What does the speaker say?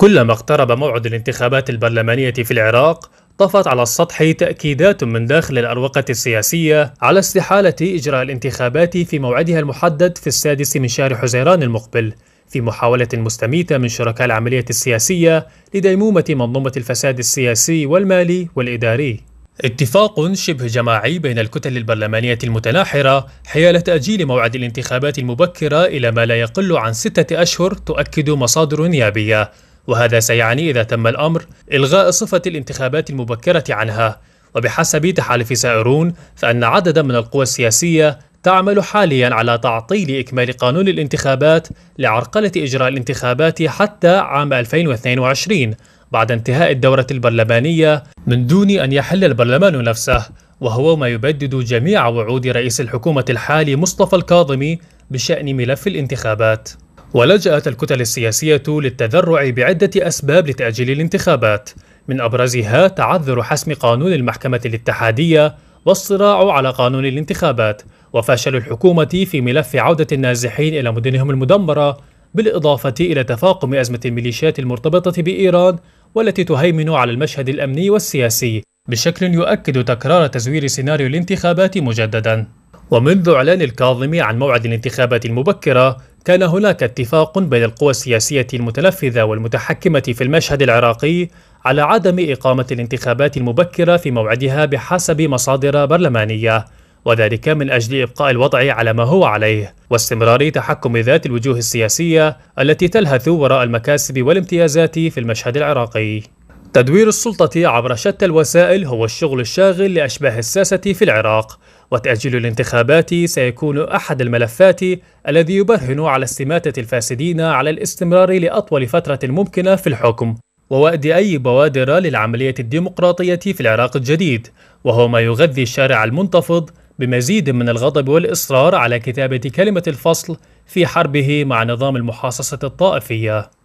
كلما اقترب موعد الانتخابات البرلمانية في العراق طفت على السطح تأكيدات من داخل الأروقة السياسية على استحالة إجراء الانتخابات في موعدها المحدد في السادس من شهر حزيران المقبل في محاولة مستميتة من شركاء العملية السياسية لديمومة منظومة الفساد السياسي والمالي والإداري. اتفاق شبه جماعي بين الكتل البرلمانية المتناحرة حيال تأجيل موعد الانتخابات المبكرة إلى ما لا يقل عن ستة أشهر تؤكد مصادر نيابية وهذا سيعني إذا تم الأمر إلغاء صفة الانتخابات المبكرة عنها وبحسب تحالف سائرون فأن عددا من القوى السياسية تعمل حاليا على تعطيل إكمال قانون الانتخابات لعرقلة إجراء الانتخابات حتى عام 2022 بعد انتهاء الدورة البرلمانية من دون أن يحل البرلمان نفسه وهو ما يبدد جميع وعود رئيس الحكومة الحالي مصطفى الكاظمي بشأن ملف الانتخابات ولجأت الكتل السياسية للتذرع بعدة أسباب لتأجيل الانتخابات من أبرزها تعذر حسم قانون المحكمة الاتحادية والصراع على قانون الانتخابات وفشل الحكومة في ملف عودة النازحين إلى مدنهم المدمرة بالإضافة إلى تفاقم أزمة الميليشيات المرتبطة بإيران والتي تهيمن على المشهد الأمني والسياسي بشكل يؤكد تكرار تزوير سيناريو الانتخابات مجددا ومنذ إعلان الكاظمي عن موعد الانتخابات المبكرة كان هناك اتفاق بين القوى السياسية المتنفذة والمتحكمة في المشهد العراقي على عدم إقامة الانتخابات المبكرة في موعدها بحسب مصادر برلمانية، وذلك من أجل إبقاء الوضع على ما هو عليه، واستمرار تحكم ذات الوجوه السياسية التي تلهث وراء المكاسب والامتيازات في المشهد العراقي. تدوير السلطة عبر شتى الوسائل هو الشغل الشاغل لأشباه الساسة في العراق، وتأجيل الانتخابات سيكون أحد الملفات الذي يبرهن على استماتة الفاسدين على الاستمرار لأطول فترة ممكنة في الحكم ووأد أي بوادر للعملية الديمقراطية في العراق الجديد وهو ما يغذي الشارع المنتفض بمزيد من الغضب والإصرار على كتابة كلمة الفصل في حربه مع نظام المحاصصة الطائفية